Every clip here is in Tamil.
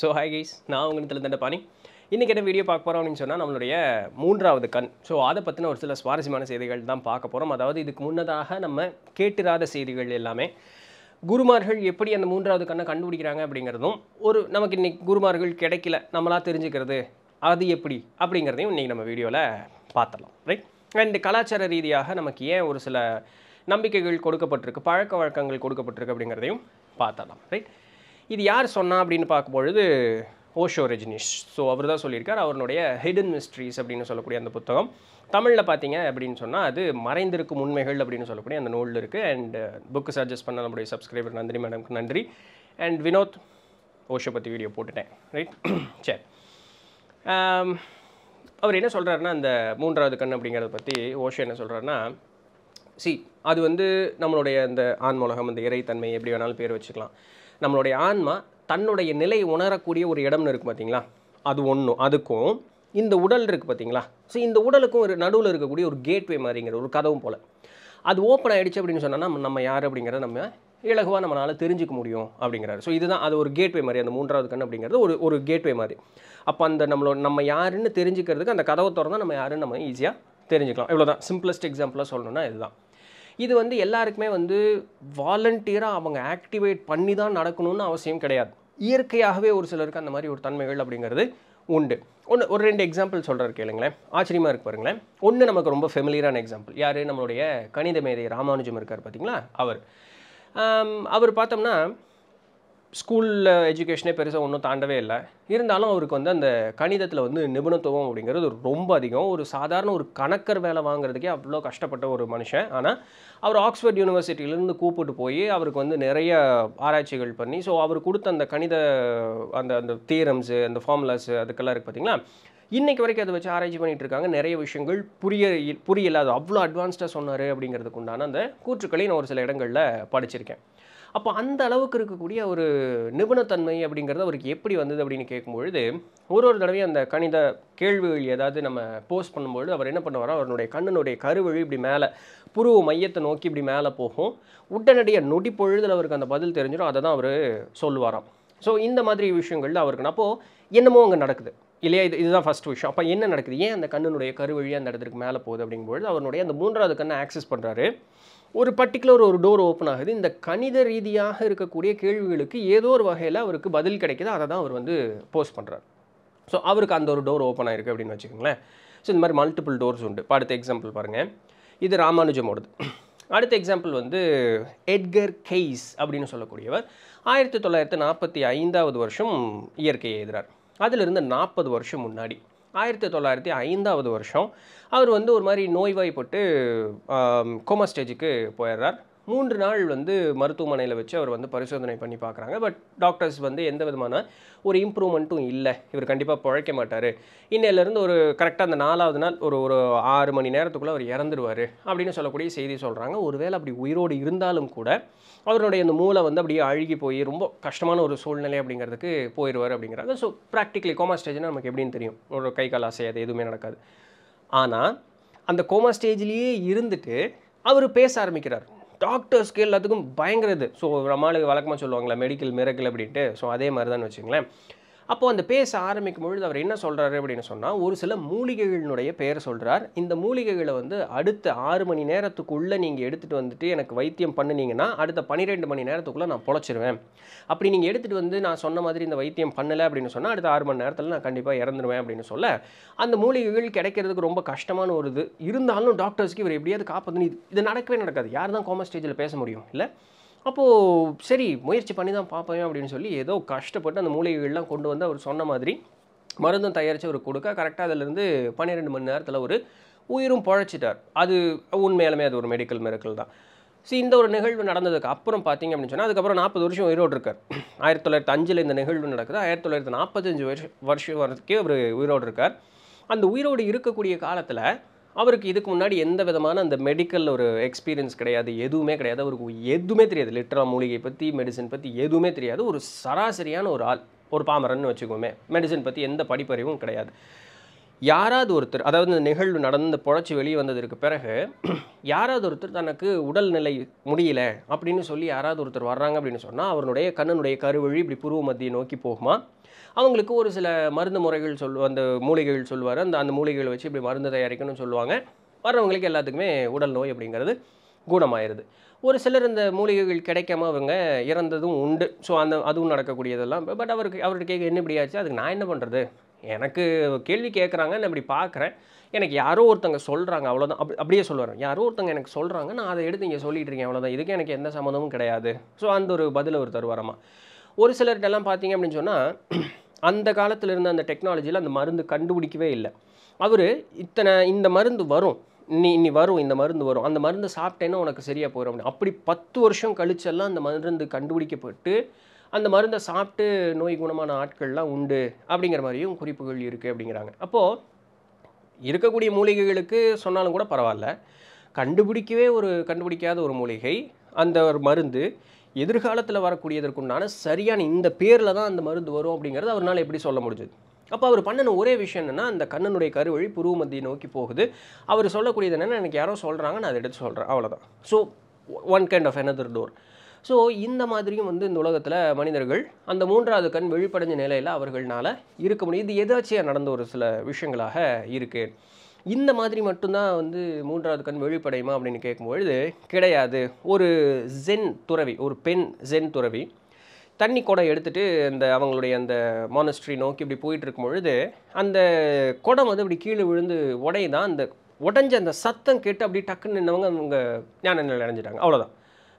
ஸோ ஹை கைஸ் நான் உங்கள் திலந்தண்ட பாணி இன்றைக்கி என்ன வீடியோ பார்க்க போகிறோம் அப்படின்னு சொன்னால் நம்மளுடைய மூன்றாவது கண் ஸோ அதை பற்றின ஒரு சில சுவாரஸ்யமான செய்திகள் தான் பார்க்க போகிறோம் அதாவது இதுக்கு முன்னதாக நம்ம கேட்டிராத செய்திகள் எல்லாமே குருமார்கள் எப்படி அந்த மூன்றாவது கண்ணை கண்டுபிடிக்கிறாங்க அப்படிங்கிறதும் ஒரு நமக்கு இன்றைக்கி குருமார்கள் கிடைக்கல நம்மளாக தெரிஞ்சுக்கிறது அது எப்படி அப்படிங்கிறதையும் இன்றைக்கி நம்ம வீடியோவில் பார்த்துடலாம் ரைட் அண்ட் கலாச்சார ரீதியாக நமக்கு ஏன் ஒரு சில நம்பிக்கைகள் கொடுக்கப்பட்டிருக்கு பழக்க வழக்கங்கள் கொடுக்கப்பட்டிருக்கு அப்படிங்கிறதையும் பார்த்தலாம் ரைட் இது யார் சொன்னா அப்படின்னு பார்க்கும்பொழுது ஓஷோ ரஜினிஷ் ஸோ அவர் தான் சொல்லியிருக்கார் அவருடைய ஹிடன் மிஸ்ட்ரீஸ் அப்படின்னு சொல்லக்கூடிய அந்த புத்தகம் தமிழில் பார்த்தீங்க அப்படின்னு சொன்னால் அது மறைந்திருக்கும் உண்மைகள் அப்படின்னு சொல்லக்கூடிய அந்த நூலில் இருக்குது அண்ட் புக்கு சஜஸ்ட் பண்ண நம்முடைய சப்ஸ்கிரைபர் நந்தினி மேடம்க்கு நன்றி அண்ட் வினோத் ஓஷோ பற்றி வீடியோ போட்டுட்டேன் ரைட் சரி அவர் என்ன சொல்கிறாருன்னா அந்த மூன்றாவது கண் அப்படிங்கிறத பற்றி ஓஷோ என்ன சொல்கிறாருன்னா சி அது வந்து நம்மளுடைய அந்த ஆண்மூலகம் அந்த இறைத்தன்மை எப்படி வேணாலும் பேர் வச்சுக்கலாம் நம்மளுடைய ஆன்மா தன்னுடைய நிலை உணரக்கூடிய ஒரு இடம்னு இருக்குது பார்த்தீங்களா அது ஒன்றும் அதுக்கும் இந்த உடல் இருக்குது பார்த்தீங்களா ஸோ இந்த உடலுக்கும் ஒரு நடுவில் இருக்கக்கூடிய ஒரு கேட்வே மாதிரிங்கிற ஒரு கதவும் போல் அது ஓப்பன் ஆகிடுச்சு அப்படின்னு சொன்னால் நம்ம யார் அப்படிங்கிறத நம்ம இலகுவாக நம்மளால் தெரிஞ்சுக்க முடியும் அப்படிங்கிறாரு ஸோ இதுதான் அது ஒரு கேட்வே மாதிரி அந்த மூன்றாவது கண் அப்படிங்கிறது ஒரு ஒரு கேட்வே மாதிரி அப்போ அந்த நம்மளோட நம்ம யாருன்னு தெரிஞ்சுக்கிறதுக்கு அந்த கதவை திறந்தால் நம்ம யாருன்னு நம்ம ஈஸியாக தெரிஞ்சுக்கலாம் இவ்வளோ தான் சிம்பிளஸ்ட் எக்ஸாம்பிளாக சொல்லணும்னா இதுதான் இது வந்து எல்லாருக்குமே வந்து வாலண்டியராக அவங்க ஆக்டிவேட் பண்ணி தான் நடக்கணும்னு அவசியம் கிடையாது இயற்கையாகவே ஒரு சிலருக்கு அந்த மாதிரி ஒரு தன்மைகள் அப்படிங்கிறது உண்டு ஒன்று ஒரு ரெண்டு எக்ஸாம்பிள் சொல்கிறார் கேளுங்களேன் ஆச்சரியமாக இருக்கு பாருங்களேன் ஒன்று நமக்கு ரொம்ப ஃபெமிலியரான எக்ஸாம்பிள் யார் நம்மளுடைய கணித மேதை ராமானுஜம் இருக்கார் பார்த்தீங்களா அவர் அவர் பார்த்தோம்னா ஸ்கூலில் எஜுகேஷனே பெருசாக ஒன்றும் தாண்டவே இல்லை இருந்தாலும் அவருக்கு வந்து அந்த கணிதத்தில் வந்து நிபுணத்துவம் அப்படிங்கிறது ரொம்ப அதிகம் ஒரு சாதாரண ஒரு கணக்கர் வேலை வாங்குறதுக்கே அவ்வளோ கஷ்டப்பட்ட ஒரு மனுஷன் ஆனால் அவர் ஆக்ஸ்ஃபோர்ட் யூனிவர்சிட்டியிலேருந்து கூப்பிட்டு போய் அவருக்கு வந்து நிறைய ஆராய்ச்சிகள் பண்ணி ஸோ அவர் கொடுத்த அந்த கணித அந்த அந்த தியரம்ஸு அந்த ஃபார்முலாஸு அதுக்கெல்லாம் இருக்குது பார்த்திங்களா இன்றைக்கு வரைக்கும் அதை வச்சு ஆராய்ச்சி பண்ணிகிட்டு இருக்காங்க நிறைய விஷயங்கள் புரிய புரியல அது அவ்வளோ அட்வான்ஸ்டாக சொன்னார் அப்படிங்கிறதுக்கு உண்டான அந்த கூற்றுக்களை நான் ஒரு சில இடங்களில் படிச்சிருக்கேன் அப்போ அந்த அளவுக்கு இருக்கக்கூடிய ஒரு நிபுணத்தன்மை அப்படிங்கிறது அவருக்கு எப்படி வந்தது அப்படின்னு கேட்கும்பொழுது ஒரு ஒரு தடவையும் அந்த கணித கேள்விகள் ஏதாவது நம்ம போஸ்ட் பண்ணும்பொழுது அவர் என்ன பண்ணுவாரோ அவருடைய கண்ணனுடைய கருவழி இப்படி மேலே புருவ மையத்தை நோக்கி இப்படி மேலே போகும் உடனடியாக நொடி பொழுதில் அவருக்கு அந்த பதில் தெரிஞ்சிடும் அதை தான் அவர் சொல்லுவாராம் ஸோ இந்த மாதிரி விஷயங்கள் அவருக்கு அப்போது என்னமோ அங்கே நடக்குது இல்லையா இது இதுதான் ஃபஸ்ட் விஷயம் அப்போ என்ன நடக்குது ஏன் அந்த கண்ணனுடைய கருவழி அந்த இடத்துக்கு மேலே போகுது அப்படிங்கும்பொழுது அவருடைய அந்த மூன்றாவது கண்ணை ஆக்சஸ் பண்ணுறாரு ஒரு பர்டிகுலர் ஒரு டோர் ஓப்பன் ஆகுது இந்த கணித ரீதியாக இருக்கக்கூடிய கேள்விகளுக்கு ஏதோ ஒரு வகையில் அவருக்கு பதில் கிடைக்கிது அதை தான் அவர் வந்து போஸ்ட் பண்ணுறார் ஸோ அவருக்கு அந்த ஒரு டோர் ஓப்பன் ஆயிருக்கு அப்படின்னு வச்சுக்கோங்களேன் ஸோ இந்த மாதிரி மல்டிபிள் டோர்ஸ் உண்டு இப்போ அடுத்த எக்ஸாம்பிள் பாருங்கள் இது ராமானுஜமோடது அடுத்த எக்ஸாம்பிள் வந்து எட்கர் கெய்ஸ் அப்படின்னு சொல்லக்கூடியவர் ஆயிரத்தி தொள்ளாயிரத்தி நாற்பத்தி ஐந்தாவது வருஷம் இயற்கையை எழுதுகிறார் அதிலிருந்து நாற்பது வருஷம் முன்னாடி ஆயிரத்தி தொள்ளாயிரத்தி ஐந்தாவது வருஷம் அவர் வந்து ஒரு மாதிரி நோய்வாய்ப்பட்டு கோமா ஸ்டேஜுக்கு போயிடுறார் மூன்று நாள் வந்து மருத்துவமனையில் வச்சு அவர் வந்து பரிசோதனை பண்ணி பார்க்குறாங்க பட் டாக்டர்ஸ் வந்து எந்த விதமான ஒரு இம்ப்ரூவ்மெண்ட்டும் இல்லை இவர் கண்டிப்பாக பிழைக்க மாட்டார் இன்னையிலேருந்து ஒரு கரெக்டாக அந்த நாலாவது நாள் ஒரு ஒரு ஆறு மணி நேரத்துக்குள்ளே அவர் இறந்துருவார் அப்படின்னு சொல்லக்கூடிய செய்தி சொல்கிறாங்க ஒருவேளை அப்படி உயிரோடு இருந்தாலும் கூட அவருடைய அந்த மூளை வந்து அப்படியே அழுகி போய் ரொம்ப கஷ்டமான ஒரு சூழ்நிலை அப்படிங்கிறதுக்கு போயிடுவார் அப்படிங்கிறாங்க ஸோ ப்ராக்டிக்கலி கோமா ஸ்டேஜ்னால் நமக்கு எப்படின்னு தெரியும் ஒரு கை கால் அசையாது எதுவுமே நடக்காது ஆனால் அந்த கோமா ஸ்டேஜ்லேயே இருந்துட்டு அவர் பேச ஆரம்பிக்கிறார் டாக்டர்ஸ்க்கு எல்லாத்துக்கும் பயங்கரது ஸோ ரமாளுக்கு வழக்கமாக சொல்லுவாங்களே மெடிக்கல் மிரக்கல் அப்படின்ட்டு ஸோ அதே மாதிரி தான் வச்சுங்களேன் அப்போது அந்த பேச ஆரம்பிக்கும் பொழுது அவர் என்ன சொல்கிறாரு அப்படின்னு சொன்னால் ஒரு சில மூலிகைகளினுடைய பெயர் சொல்கிறார் இந்த மூலிகைகளை வந்து அடுத்த ஆறு மணி நேரத்துக்குள்ளே நீங்கள் எடுத்துகிட்டு வந்துட்டு எனக்கு வைத்தியம் பண்ணினீங்கன்னா அடுத்த பன்னிரெண்டு மணி நேரத்துக்குள்ளே நான் பொழைச்சிருவேன் அப்படி நீங்கள் எடுத்துகிட்டு வந்து நான் சொன்ன மாதிரி இந்த வைத்தியம் பண்ணலை அப்படின்னு சொன்னால் அடுத்த ஆறு மணி நேரத்தில் நான் கண்டிப்பாக இறந்துருவேன் அப்படின்னு சொல்ல அந்த மூலிகைகள் கிடைக்கிறதுக்கு ரொம்ப கஷ்டமான ஒரு இது இருந்தாலும் டாக்டர்ஸ்க்கு இவர் எப்படியாவது காப்பாற்றணும் இது நடக்கவே நடக்காது யார் தான் காமர்ஸ் ஸ்டேஜில் பேச முடியும் இல்லை அப்போது சரி முயற்சி பண்ணி தான் பார்ப்பேன் அப்படின்னு சொல்லி ஏதோ கஷ்டப்பட்டு அந்த மூலிகைகள்லாம் கொண்டு வந்து அவர் சொன்ன மாதிரி மருந்தும் தயாரித்து அவர் கொடுக்க கரெக்டாக அதிலிருந்து பன்னிரெண்டு மணி நேரத்தில் ஒரு உயிரும் பழைச்சிட்டார் அது உண்மையாலுமே அது ஒரு மெடிக்கல் மெடிக்கல் தான் ஸோ இந்த ஒரு நிகழ்வு நடந்ததுக்கு அப்புறம் பார்த்தீங்க அப்படின்னு சொன்னால் அதுக்கப்புறம் நாற்பது வருஷம் உயிரோடு இருக்கார் ஆயிரத்தி தொள்ளாயிரத்தி அஞ்சில் இந்த நிகழ்வு நடக்குது ஆயிரத்தி தொள்ளாயிரத்தி நாற்பத்தஞ்சு வருஷம் வருஷம் வரைக்கும் அவர் உயிரோடு இருக்கார் அந்த உயிரோடு இருக்கக்கூடிய காலத்தில் அவருக்கு இதுக்கு முன்னாடி எந்த விதமான அந்த மெடிக்கல் ஒரு எக்ஸ்பீரியன்ஸ் கிடையாது எதுவுமே கிடையாது அவருக்கு எதுவுமே தெரியாது லிட்டரா மூலிகை பற்றி மெடிசன் பற்றி எதுவுமே தெரியாது ஒரு சராசரியான ஒரு ஆள் ஒரு பாமரன்னு வச்சுக்கோமே மெடிசன் பற்றி எந்த படிப்பறிவும் கிடையாது யாராவது ஒருத்தர் அதாவது இந்த நிகழ்வு நடந்து புழைச்சி வெளியே வந்ததற்கு பிறகு யாராவது ஒருத்தர் தனக்கு உடல்நிலை முடியல அப்படின்னு சொல்லி யாராவது ஒருத்தர் வர்றாங்க அப்படின்னு சொன்னால் அவருடைய கண்ணனுடைய கருவழி இப்படி புருவ மத்தியை நோக்கி போகுமா அவங்களுக்கு ஒரு சில மருந்து முறைகள் சொல் அந்த மூலிகைகள் சொல்லுவார் அந்த அந்த மூலிகைகளை வச்சு இப்படி மருந்து தயாரிக்கணும்னு சொல்லுவாங்க வர்றவங்களுக்கு எல்லாத்துக்குமே உடல் நோய் அப்படிங்கிறது குணமாயிருது ஒரு சிலர் இந்த மூலிகைகள் கிடைக்காம அவங்க இறந்ததும் உண்டு ஸோ அந்த அதுவும் நடக்கக்கூடியதெல்லாம் பட் அவருக்கு அவர்கிட்ட கேட்க என்ன இப்படி ஆச்சு அதுக்கு நான் என்ன பண்ணுறது எனக்கு கேள்வி கேட்குறாங்க நான் இப்படி பார்க்குறேன் எனக்கு யாரோ ஒருத்தங்க சொல்கிறாங்க அவ்வளோதான் அப் அப்படியே சொல்லுவார் யாரோ ஒருத்தங்க எனக்கு சொல்கிறாங்க நான் அதை எடுத்து இங்கே சொல்லிட்டு இருக்கேன் அவ்வளோதான் இதுக்கு எனக்கு எந்த சம்மந்தமும் கிடையாது ஸோ அந்த ஒரு பதில் அவர் தருவாரம்மா ஒரு சிலர்கிட்டலாம் பார்த்தீங்க அப்படின்னு சொன்னால் அந்த காலத்தில் இருந்த அந்த டெக்னாலஜியில் அந்த மருந்து கண்டுபிடிக்கவே இல்லை அவர் இத்தனை இந்த மருந்து வரும் நீ நீ வரும் இந்த மருந்து வரும் அந்த மருந்து சாப்பிட்டேன்னா உனக்கு சரியாக போயிடும் அப்படின்னு அப்படி பத்து வருஷம் கழிச்செல்லாம் அந்த மருந்து கண்டுபிடிக்கப்பட்டு அந்த மருந்தை சாப்பிட்டு நோய் குணமான ஆட்கள்லாம் உண்டு அப்படிங்கிற மாதிரியும் குறிப்புகள் இருக்குது அப்படிங்கிறாங்க அப்போது இருக்கக்கூடிய மூலிகைகளுக்கு சொன்னாலும் கூட பரவாயில்ல கண்டுபிடிக்கவே ஒரு கண்டுபிடிக்காத ஒரு மூலிகை அந்த ஒரு மருந்து எதிர்காலத்தில் வரக்கூடியதற்குண்டான சரியான இந்த பேரில் தான் அந்த மருந்து வரும் அப்படிங்கிறது அவரால் எப்படி சொல்ல முடிஞ்சுது அப்போ அவர் பண்ணின ஒரே விஷயம் என்னென்னா அந்த கண்ணனுடைய கருவழி புருவ மத்தியை நோக்கி போகுது அவர் சொல்லக்கூடியது என்னென்னா எனக்கு யாரோ சொல்கிறாங்க நான் அதை எடுத்து சொல்கிறேன் அவ்வளோதான் so one kind of another door so இந்த மாதிரியும் வந்து இந்த உலகத்தில் மனிதர்கள் அந்த மூன்றாவது கண் வெளிப்படைஞ்ச நிலையில் அவர்களால் இருக்க முடியும் இது எதாச்சியாக நடந்த ஒரு சில விஷயங்களாக இருக்குது இந்த மாதிரி மட்டும்தான் வந்து மூன்றாவது கண் வெளிப்படையுமா அப்படின்னு கேட்கும்பொழுது கிடையாது ஒரு ஜென் துறவி ஒரு பெண் ஜென் துறவி தண்ணி குடம் எடுத்துகிட்டு அந்த அவங்களுடைய அந்த மானஸ்ட்ரி நோக்கி இப்படி போயிட்டு இருக்கும் பொழுது அந்த குடம் வந்து இப்படி கீழே விழுந்து தான் அந்த உடஞ்ச அந்த சத்தம் கேட்டு அப்படி டக்குன்னு நின்னவங்க அவங்க ஞான நிலை அடைஞ்சிட்டாங்க அவ்வளோதான்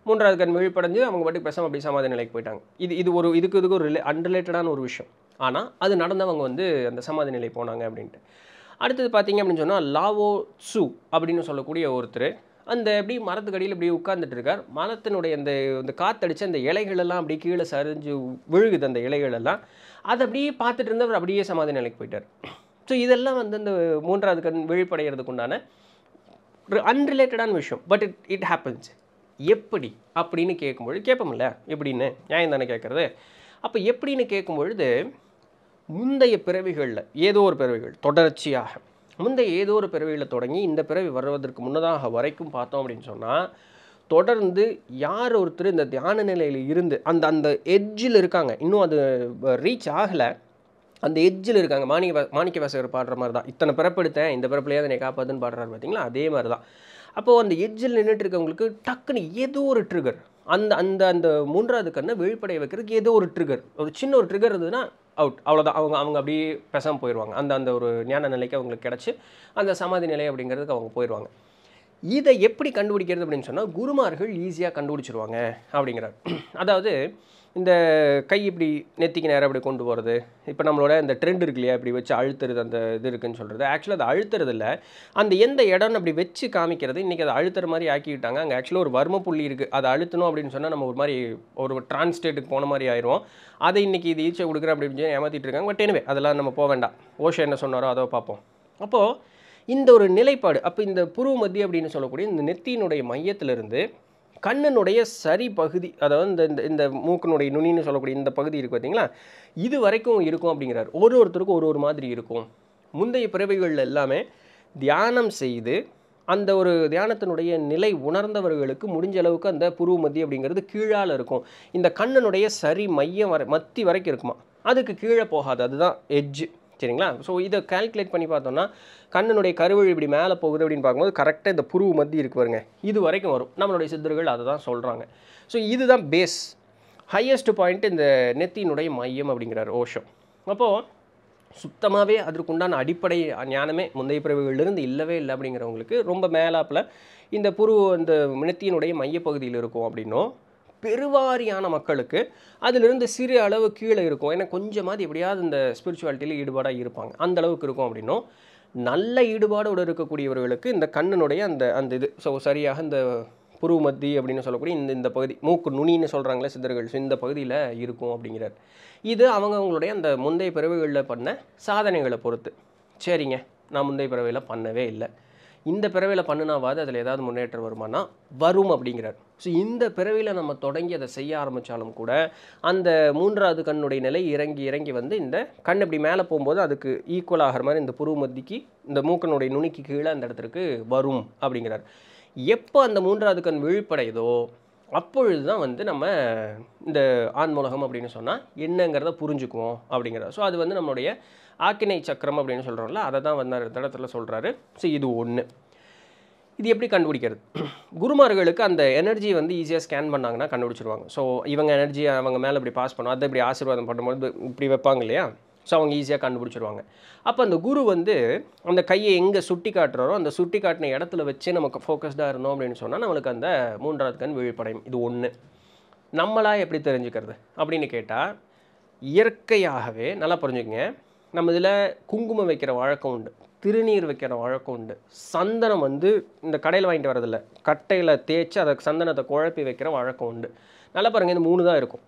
மூன்றாவது கண் விழிப்படைஞ்சு அவங்க பாட்டுக்கு பேசாமல் அப்படி சமாதான நிலைக்கு போயிட்டாங்க இது இது ஒரு இதுக்கு இதுக்கு ஒரு ரிலே அன்ரிலேட்டடான ஒரு விஷயம் ஆனால் அது நடந்தவங்க வந்து அந்த சமாதி நிலை போனாங்க அப்படின்ட்டு அடுத்தது பார்த்தீங்க அப்படின்னு சொன்னால் லாவோ சு அப்படின்னு சொல்லக்கூடிய ஒருத்தர் அந்த எப்படி மரத்துக்கு அடியில் இப்படி உட்காந்துட்டு இருக்கார் மரத்தினுடைய அந்த அந்த காத்தடிச்சு அந்த இலைகளெல்லாம் அப்படி கீழே சரிஞ்சு விழுகுது அந்த இலைகளெல்லாம் அதை அப்படியே பார்த்துட்டு இருந்தவர் அப்படியே சமாதி நிலைக்கு போயிட்டார் ஸோ இதெல்லாம் வந்து அந்த மூன்றாவது கண் விழிப்படைகிறதுக்கு உண்டான அன்ரிலேட்டடான விஷயம் பட் இட் இட் ஹேப்பன்ஸ் எப்படி அப்படின்னு கேட்கும்பொழுது கேட்போம்ல எப்படின்னு நியாயம் தானே கேட்குறது அப்போ எப்படின்னு கேட்கும்பொழுது முந்தைய பிறவிகளில் ஏதோ ஒரு பிறவிகள் தொடர்ச்சியாக முந்தைய ஏதோ ஒரு பிறவியில் தொடங்கி இந்த பிறவி வருவதற்கு முன்னதாக வரைக்கும் பார்த்தோம் அப்படின்னு சொன்னால் தொடர்ந்து யார் ஒருத்தர் இந்த தியான நிலையில் இருந்து அந்த அந்த எட்ஜில் இருக்காங்க இன்னும் அது ரீச் ஆகலை அந்த எட்ஜில் இருக்காங்க மாணிக்க மாணிக்க வாசகர் பாடுற மாதிரி தான் இத்தனை பிறப்படுத்தேன் இந்த பிறப்புலையே அதனை காப்பாதுன்னு பாடுறாரு பார்த்தீங்களா அதே மாதிரி தான் அப்போது அந்த எட்ஜில் நின்றுட்டு இருக்கவங்களுக்கு டக்குன்னு ஏதோ ஒரு ட்ரிகர் அந்த அந்த அந்த மூன்றாவது கண்ணை வெளிப்படைய வைக்கிறதுக்கு ஏதோ ஒரு ட்ரிகர் ஒரு சின்ன ஒரு ட்ரிகர் இருந்ததுன்னா அவுட் அவ்வளோதான் அவங்க அவங்க அப்படியே பெசாமல் போயிடுவாங்க அந்த அந்த ஒரு ஞான நிலைக்கு அவங்களுக்கு கிடச்சி அந்த சமாதி நிலை அப்படிங்கிறதுக்கு அவங்க போயிடுவாங்க இதை எப்படி கண்டுபிடிக்கிறது அப்படின்னு சொன்னால் குருமார்கள் ஈஸியாக கண்டுபிடிச்சிருவாங்க அப்படிங்கிறார் அதாவது இந்த கை இப்படி நெத்திக்கு நேரம் அப்படி கொண்டு போகிறது இப்போ நம்மளோட இந்த ட்ரெண்ட் இருக்கு இல்லையா இப்படி வச்சு அழுத்துறது அந்த இது இருக்குதுன்னு சொல்கிறது ஆக்சுவலாக அதை அழுத்துறது இல்லை அந்த எந்த இடம்னு அப்படி வச்சு காமிக்கிறது இன்றைக்கி அதை அழுத்துற மாதிரி ஆக்கிக்கிட்டாங்க அங்கே ஆக்சுவலாக ஒரு வர்ம புள்ளி இருக்குது அதை அழுத்தணும் அப்படின்னு சொன்னால் நம்ம ஒரு மாதிரி ஒரு டிரான்ஸ்டேட்டுக்கு போன மாதிரி ஆயிரும் அதை இன்றைக்கி இது ஈச்சை கொடுக்குற அப்படின்னு சொல்லி ஏமாற்றிட்டு இருக்காங்க பட் எனவே அதெல்லாம் நம்ம போக வேண்டாம் ஓஷோ என்ன சொன்னாரோ அதோ பார்ப்போம் அப்போது இந்த ஒரு நிலைப்பாடு அப்போ இந்த புருவ மத்தி அப்படின்னு சொல்லக்கூடிய இந்த நெத்தியினுடைய மையத்திலிருந்து கண்ணனுடைய சரி பகுதி அதாவது இந்த இந்த இந்த மூக்கனுடைய நுனின்னு சொல்லக்கூடிய இந்த பகுதி இருக்குது பார்த்தீங்களா இது வரைக்கும் இருக்கும் அப்படிங்கிறார் ஒரு ஒருத்தருக்கும் ஒரு ஒரு மாதிரி இருக்கும் முந்தைய பிறவைகள் எல்லாமே தியானம் செய்து அந்த ஒரு தியானத்தினுடைய நிலை உணர்ந்தவர்களுக்கு முடிஞ்ச அளவுக்கு அந்த புருவமதி அப்படிங்கிறது கீழால் இருக்கும் இந்த கண்ணனுடைய சரி மையம் வரை மத்தி வரைக்கும் இருக்குமா அதுக்கு கீழே போகாது அதுதான் எஜ்ஜு சரிங்களா ஸோ இதை கால்குலேட் பண்ணி பார்த்தோம்னா கண்ணனுடைய கருவழி இப்படி மேலே போகுது அப்படின்னு பார்க்கும்போது கரெக்டாக இந்த புருவு மத்தி இருக்கு பாருங்க இது வரைக்கும் வரும் நம்மளுடைய சித்தர்கள் அதை தான் சொல்கிறாங்க ஸோ இதுதான் பேஸ் ஹையஸ்ட் பாயிண்ட் இந்த நெத்தியினுடைய மையம் அப்படிங்கிறார் ஓஷம் அப்போது சுத்தமாகவே அதற்குண்டான அடிப்படை ஞானமே முந்தைய பிறவிகளிலிருந்து இல்லவே இல்லை அப்படிங்கிறவங்களுக்கு ரொம்ப மேலாப்பில் இந்த புரு இந்த நெத்தியினுடைய மையப்பகுதியில் இருக்கும் அப்படின்னும் பெருவாரியான மக்களுக்கு அதிலிருந்து சிறிய அளவு கீழே இருக்கும் ஏன்னா கொஞ்சமாவது எப்படியாவது இந்த ஸ்பிரிச்சுவாலிட்டியில் ஈடுபாடாக இருப்பாங்க அந்த அளவுக்கு இருக்கும் அப்படின்னும் நல்ல ஈடுபாடோடு இருக்கக்கூடியவர்களுக்கு இந்த கண்ணனுடைய அந்த அந்த இது ஸோ சரியாக இந்த மத்தி அப்படின்னு சொல்லக்கூடிய இந்த இந்த பகுதி மூக்கு நுனின்னு சொல்கிறாங்களே சித்தர்கள் இந்த பகுதியில் இருக்கும் அப்படிங்கிறார் இது அவங்க அவங்களுடைய அந்த முந்தைய பிறவைகளில் பண்ண சாதனைகளை பொறுத்து சரிங்க நான் முந்தைய பிறவையில் பண்ணவே இல்லை இந்த பிறவியில் பண்ணினாவது அதில் ஏதாவது முன்னேற்றம் வருமானா வரும் அப்படிங்கிறார் ஸோ இந்த பிறவியில் நம்ம தொடங்கி அதை செய்ய ஆரம்பித்தாலும் கூட அந்த மூன்றாவது கண்ணுடைய நிலை இறங்கி இறங்கி வந்து இந்த கண் இப்படி மேலே போகும்போது அதுக்கு ஈக்குவல் ஆகிற மாதிரி இந்த புருவ மத்திக்கு இந்த மூக்கனுடைய நுனிக்கு கீழே அந்த இடத்துக்கு வரும் அப்படிங்கிறார் எப்போ அந்த மூன்றாவது கண் விழிப்படையுதோ அப்பொழுது தான் வந்து நம்ம இந்த ஆன்மூலகம் அப்படின்னு சொன்னால் என்னங்கிறத புரிஞ்சுக்குவோம் அப்படிங்கிறத ஸோ அது வந்து நம்மளுடைய ஆக்கினை சக்கரம் அப்படின்னு சொல்கிறோம்ல அதை தான் வந்து அந்த இடத்துல சொல்கிறாரு ஸோ இது ஒன்று இது எப்படி கண்டுபிடிக்கிறது குருமார்களுக்கு அந்த எனர்ஜி வந்து ஈஸியாக ஸ்கேன் பண்ணாங்கன்னா கண்டுபிடிச்சிருவாங்க ஸோ இவங்க எனர்ஜி அவங்க மேலே இப்படி பாஸ் பண்ணுவோம் அதை இப்படி ஆசீர்வாதம் பண்ணும்போது இப்படி வைப்பாங்க இல்லையா ஸோ அவங்க ஈஸியாக கண்டுபிடிச்சிருவாங்க அப்போ அந்த குரு வந்து அந்த கையை எங்கே சுட்டி காட்டுறாரோ அந்த சுட்டி காட்டின இடத்துல வச்சு நமக்கு ஃபோக்கஸ்டாக இருந்தோம் அப்படின்னு சொன்னால் நம்மளுக்கு அந்த மூன்றாவது கண் விழிப்படையும் இது ஒன்று நம்மளாக எப்படி தெரிஞ்சுக்கிறது அப்படின்னு கேட்டால் இயற்கையாகவே நல்லா புரிஞ்சுக்கோங்க நம்ம இதில் குங்குமம் வைக்கிற வழக்கம் உண்டு திருநீர் வைக்கிற வழக்கம் உண்டு சந்தனம் வந்து இந்த கடையில் வாங்கிட்டு வரதில்லை கட்டையில் தேய்ச்சி அதை சந்தனத்தை குழப்பி வைக்கிற வழக்கம் உண்டு நல்லா பாருங்கள் இந்த மூணு தான் இருக்கும்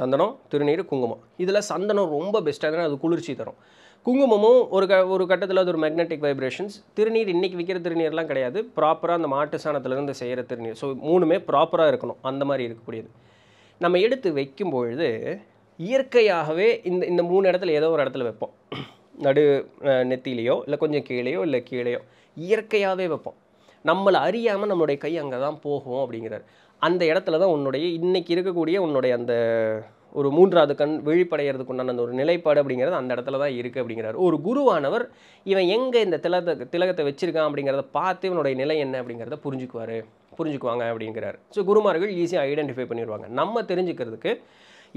சந்தனம் திருநீர் குங்குமம் இதில் சந்தனம் ரொம்ப பெஸ்ட்டாக அது குளிர்ச்சி தரும் குங்குமமும் ஒரு க ஒரு கட்டத்தில் அது ஒரு மேக்னெட்டிக் வைப்ரேஷன்ஸ் திருநீர் இன்றைக்கி விற்கிற திருநீர்லாம் கிடையாது ப்ராப்பராக அந்த மாட்டு சாணத்துலேருந்து செய்கிற திருநீர் ஸோ மூணுமே ப்ராப்பராக இருக்கணும் அந்த மாதிரி இருக்கக்கூடியது நம்ம எடுத்து வைக்கும் பொழுது இயற்கையாகவே இந்த இந்த மூணு இடத்துல ஏதோ ஒரு இடத்துல வைப்போம் நடு நெத்திலேயோ இல்லை கொஞ்சம் கீழேயோ இல்லை கீழேயோ இயற்கையாகவே வைப்போம் நம்மளை அறியாமல் நம்மளுடைய கை அங்கே தான் போகும் அப்படிங்கிறார் அந்த இடத்துல தான் உன்னுடைய இன்றைக்கி இருக்கக்கூடிய உன்னுடைய அந்த ஒரு மூன்றாவது கண் விழிப்படைகிறதுக்கு உண்டான அந்த ஒரு நிலைப்பாடு அப்படிங்கிறது அந்த இடத்துல தான் இருக்குது அப்படிங்கிறார் ஒரு குருவானவர் இவன் எங்கே இந்த திலகத்தை திலகத்தை வச்சுருக்கான் அப்படிங்கிறத பார்த்து இவனுடைய நிலை என்ன அப்படிங்கிறத புரிஞ்சுக்குவார் புரிஞ்சுக்குவாங்க அப்படிங்கிறார் ஸோ குருமார்கள் ஈஸியாக ஐடென்டிஃபை பண்ணிடுவாங்க நம்ம தெரிஞ்சுக்கிறதுக்கு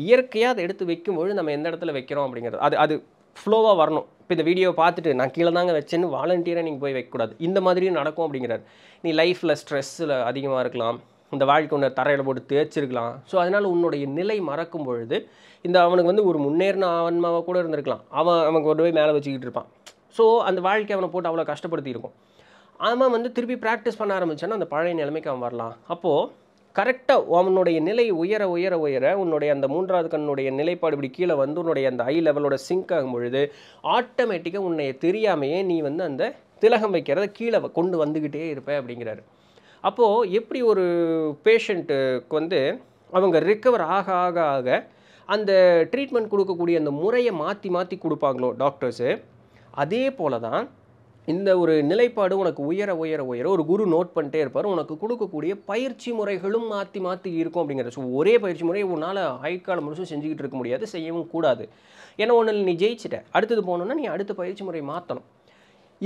இயற்கையாக அதை எடுத்து வைக்கும்பொழுது நம்ம எந்த இடத்துல வைக்கிறோம் அப்படிங்கிறது அது அது ஃப்ளோவாக வரணும் இப்போ இந்த வீடியோ பார்த்துட்டு நான் கீழே தாங்க வச்சேன்னு வாலண்டியராக நீங்கள் போய் வைக்கக்கூடாது இந்த மாதிரியும் நடக்கும் அப்படிங்கிறார் நீ லைஃப்பில் ஸ்ட்ரெஸ்ஸில் அதிகமாக இருக்கலாம் இந்த வாழ்க்கை உன்னை தரையில் போட்டு தேய்ச்சிருக்கலாம் ஸோ அதனால் உன்னுடைய நிலை மறக்கும் பொழுது இந்த அவனுக்கு வந்து ஒரு முன்னேறின ஆன்மாவாக கூட இருந்திருக்கலாம் அவன் அவன் கொண்டு போய் மேலே வச்சுக்கிட்டு இருப்பான் ஸோ அந்த வாழ்க்கை அவனை போட்டு அவ்வளோ கஷ்டப்படுத்தியிருக்கும் அவன் வந்து திருப்பி ப்ராக்டிஸ் பண்ண ஆரம்பித்தான்னா அந்த பழைய நிலைமைக்கு அவன் வரலாம் அப்போது கரெக்டாக அவனுடைய நிலை உயர உயர உயர உன்னுடைய அந்த மூன்றாவது கண்ணுடைய நிலைப்பாடு இப்படி கீழே வந்து உன்னுடைய அந்த ஐ லெவலோட சிங்க் ஆகும் பொழுது ஆட்டோமேட்டிக்காக உன்னை தெரியாமையே நீ வந்து அந்த திலகம் வைக்கிறத கீழே கொண்டு வந்துக்கிட்டே இருப்ப அப்படிங்கிறாரு அப்போது எப்படி ஒரு பேஷண்ட்டுக்கு வந்து அவங்க ரிக்கவர் ஆக ஆக ஆக அந்த ட்ரீட்மெண்ட் கொடுக்கக்கூடிய அந்த முறையை மாற்றி மாற்றி கொடுப்பாங்களோ டாக்டர்ஸு அதே போல தான் இந்த ஒரு நிலைப்பாடு உனக்கு உயர உயர உயர ஒரு குரு நோட் பண்ணிட்டே இருப்பார் உனக்கு கொடுக்கக்கூடிய பயிற்சி முறைகளும் மாற்றி மாற்றி இருக்கும் அப்படிங்கிறத ஸோ ஒரே பயிற்சி முறையை உன்னால் ஆயுட்காலம் முழுசும் செஞ்சுக்கிட்டு இருக்க முடியாது செய்யவும் கூடாது ஏன்னா ஒன்றில் நீ ஜெயிச்சிட்ட அடுத்தது போகணுன்னா நீ அடுத்த பயிற்சி முறை மாற்றணும்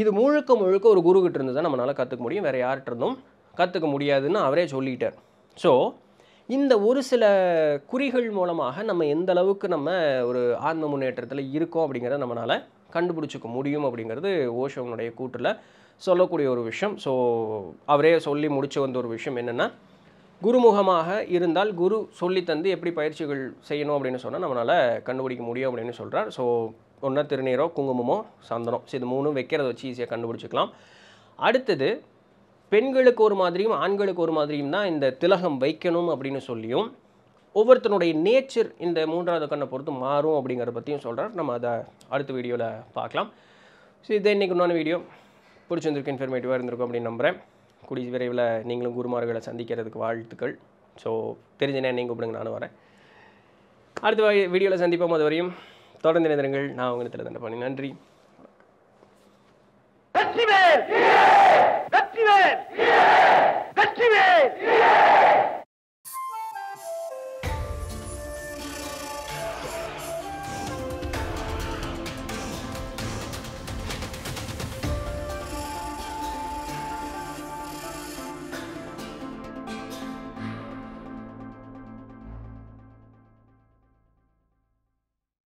இது முழுக்க முழுக்க ஒரு குருக்கிட்ட இருந்து தான் நம்மளால் கற்றுக்க முடியும் வேறு யார்கிட்ட இருந்தும் கற்றுக்க முடியாதுன்னு அவரே சொல்லிட்டார் ஸோ இந்த ஒரு சில குறிகள் மூலமாக நம்ம எந்த அளவுக்கு நம்ம ஒரு ஆன்ம முன்னேற்றத்தில் இருக்கோம் அப்படிங்கிறத நம்மளால் கண்டுபிடிச்சிக்க முடியும் அப்படிங்கிறது ஓஷோவனுடைய கூட்டில் சொல்லக்கூடிய ஒரு விஷயம் ஸோ அவரே சொல்லி முடிச்சு வந்த ஒரு விஷயம் என்னென்னா குருமுகமாக இருந்தால் குரு சொல்லித்தந்து எப்படி பயிற்சிகள் செய்யணும் அப்படின்னு சொன்னால் நம்மளால் கண்டுபிடிக்க முடியும் அப்படின்னு சொல்கிறார் ஸோ ஒன்றா திருநீரோ குங்குமமோ சந்தனம் ஸோ இது மூணும் வைக்கிறத வச்சு ஈஸியாக கண்டுபிடிச்சிக்கலாம் அடுத்தது பெண்களுக்கு ஒரு மாதிரியும் ஆண்களுக்கு ஒரு மாதிரியும் தான் இந்த திலகம் வைக்கணும் அப்படின்னு சொல்லியும் ஒவ்வொருத்தனுடைய நேச்சர் இந்த மூன்றாவது கண்ணை பொறுத்து மாறும் அப்படிங்கிறத பற்றியும் சொல்கிறார் நம்ம அதை அடுத்த வீடியோவில் பார்க்கலாம் ஸோ இதை இன்றைக்கி இன்னொன்று வீடியோ பிடிச்சிருந்துருக்கு இன்ஃபர்மேட்டிவாக இருந்திருக்கும் அப்படின்னு நம்புகிறேன் குடி விரைவில் நீங்களும் குருமார்களை சந்திக்கிறதுக்கு வாழ்த்துக்கள் ஸோ தெரிஞ்ச நீங்கள் கூப்பிடுங்க நானும் வரேன் அடுத்த வீடியோவில் சந்திப்போம் அது வரையும் தொடர்ந்து நினைந்திருங்கள் நான் உங்களுக்கு தண்டை பண்ணி நன்றி வெற்றிவேல்